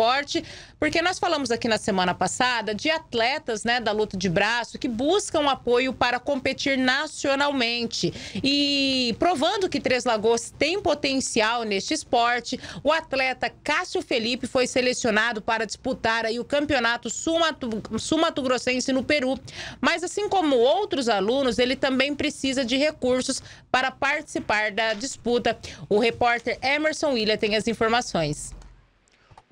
esporte, porque nós falamos aqui na semana passada de atletas né, da luta de braço que buscam apoio para competir nacionalmente. E provando que Três Lagoas tem potencial neste esporte, o atleta Cássio Felipe foi selecionado para disputar aí o campeonato sumato-grossense no Peru. Mas assim como outros alunos, ele também precisa de recursos para participar da disputa. O repórter Emerson William tem as informações.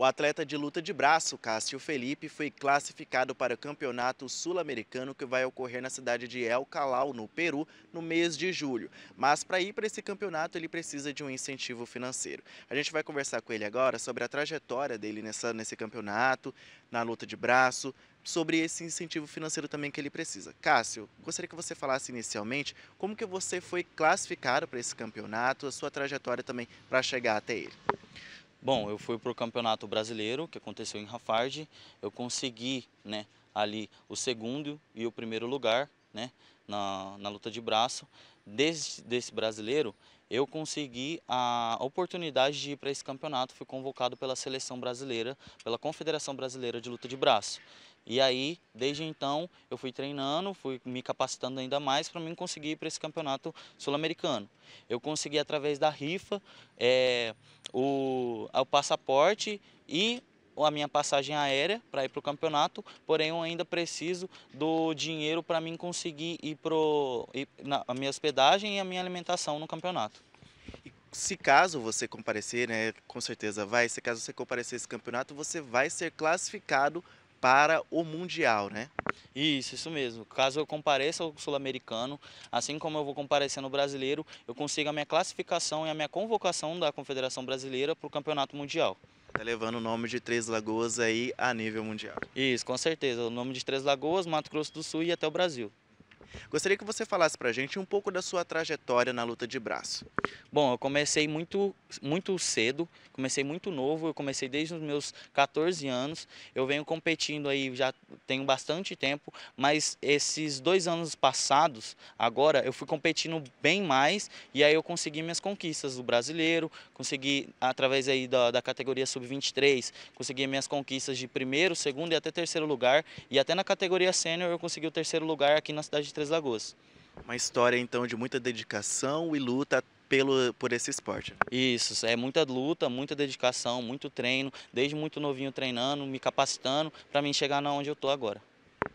O atleta de luta de braço, Cássio Felipe, foi classificado para o Campeonato Sul-Americano que vai ocorrer na cidade de El Calau, no Peru, no mês de julho. Mas para ir para esse campeonato, ele precisa de um incentivo financeiro. A gente vai conversar com ele agora sobre a trajetória dele nessa, nesse campeonato, na luta de braço, sobre esse incentivo financeiro também que ele precisa. Cássio, gostaria que você falasse inicialmente como que você foi classificado para esse campeonato, a sua trajetória também para chegar até ele. Bom, eu fui para o Campeonato Brasileiro, que aconteceu em Rafardi. Eu consegui né, ali o segundo e o primeiro lugar né, na, na luta de braço. Desde desse brasileiro, eu consegui a oportunidade de ir para esse campeonato. Fui convocado pela Seleção Brasileira, pela Confederação Brasileira de Luta de Braço. E aí, desde então, eu fui treinando, fui me capacitando ainda mais para mim conseguir ir para esse campeonato sul-americano. Eu consegui através da rifa é, o, o passaporte e a minha passagem aérea para ir para o campeonato, porém eu ainda preciso do dinheiro para mim conseguir ir para a minha hospedagem e a minha alimentação no campeonato. Se caso você comparecer, né, com certeza vai, se caso você comparecer esse campeonato, você vai ser classificado para o Mundial, né? Isso, isso mesmo. Caso eu compareça ao Sul-Americano, assim como eu vou comparecer no Brasileiro, eu consigo a minha classificação e a minha convocação da Confederação Brasileira para o Campeonato Mundial. Está levando o nome de Três Lagoas aí a nível mundial. Isso, com certeza. O nome de Três Lagoas, Mato Grosso do Sul e até o Brasil. Gostaria que você falasse para a gente um pouco da sua trajetória na luta de braço. Bom, eu comecei muito, muito cedo, comecei muito novo, eu comecei desde os meus 14 anos. Eu venho competindo aí já tenho bastante tempo, mas esses dois anos passados, agora, eu fui competindo bem mais e aí eu consegui minhas conquistas do brasileiro, consegui através aí da, da categoria sub-23, consegui minhas conquistas de primeiro, segundo e até terceiro lugar. E até na categoria sênior eu consegui o terceiro lugar aqui na cidade de Três Lagoas. Uma história então de muita dedicação e luta pelo, por esse esporte. Isso, é muita luta, muita dedicação, muito treino, desde muito novinho treinando, me capacitando para mim chegar na onde eu estou agora.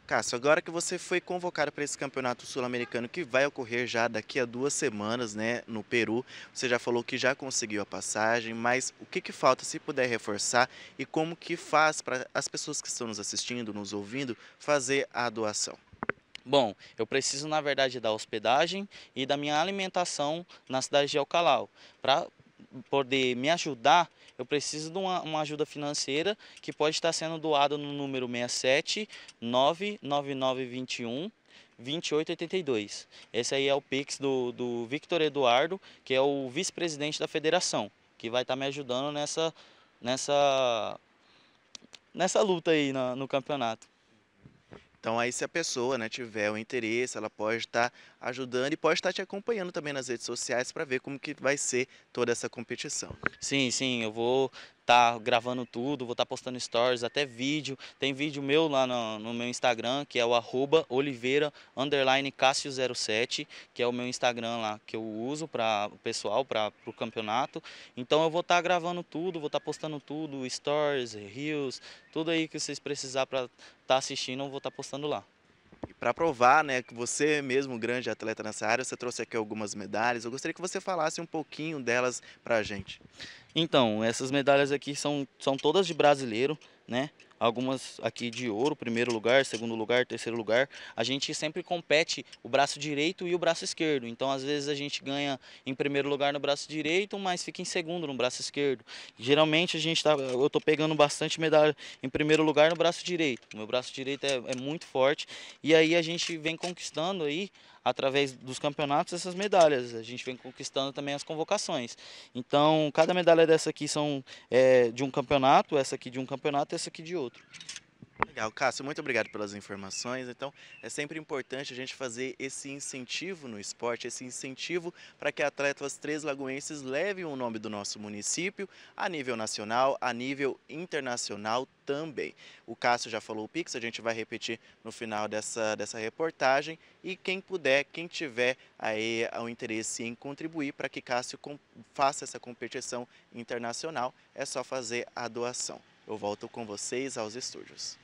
Cássio, agora que você foi convocado para esse campeonato sul-americano que vai ocorrer já daqui a duas semanas, né, no Peru, você já falou que já conseguiu a passagem, mas o que, que falta, se puder reforçar, e como que faz para as pessoas que estão nos assistindo, nos ouvindo, fazer a doação? Bom, eu preciso na verdade da hospedagem e da minha alimentação na cidade de Alcalau. Para poder me ajudar, eu preciso de uma, uma, ajuda financeira que pode estar sendo doada no número 67 99921 2882. Esse aí é o Pix do, do Victor Eduardo, que é o vice-presidente da federação, que vai estar me ajudando nessa, nessa, nessa luta aí no campeonato. Então aí se a pessoa né, tiver o um interesse, ela pode estar ajudando e pode estar te acompanhando também nas redes sociais para ver como que vai ser toda essa competição. Sim, sim, eu vou estar tá gravando tudo, vou estar tá postando stories, até vídeo. Tem vídeo meu lá no, no meu Instagram, que é o arroba oliveira underline 07 que é o meu Instagram lá que eu uso para o pessoal, para o campeonato. Então eu vou estar tá gravando tudo, vou estar tá postando tudo, stories, reels, tudo aí que vocês precisar para estar tá assistindo, eu vou estar tá postando lá. E para provar né, que você mesmo, grande atleta nessa área, você trouxe aqui algumas medalhas. Eu gostaria que você falasse um pouquinho delas para a gente. Então, essas medalhas aqui são, são todas de brasileiro, né? algumas aqui de ouro, primeiro lugar, segundo lugar, terceiro lugar. A gente sempre compete o braço direito e o braço esquerdo. Então, às vezes a gente ganha em primeiro lugar no braço direito, mas fica em segundo no braço esquerdo. Geralmente a gente tá, eu estou pegando bastante medalha em primeiro lugar no braço direito. Meu braço direito é, é muito forte e aí a gente vem conquistando aí através dos campeonatos, essas medalhas. A gente vem conquistando também as convocações. Então, cada medalha dessa aqui são é, de um campeonato, essa aqui de um campeonato e essa aqui de outro. Legal, Cássio, muito obrigado pelas informações. Então, é sempre importante a gente fazer esse incentivo no esporte, esse incentivo para que atletas três lagoenses levem o nome do nosso município a nível nacional, a nível internacional também. O Cássio já falou o Pix, a gente vai repetir no final dessa, dessa reportagem. E quem puder, quem tiver aí o interesse em contribuir para que Cássio faça essa competição internacional, é só fazer a doação. Eu volto com vocês aos estúdios.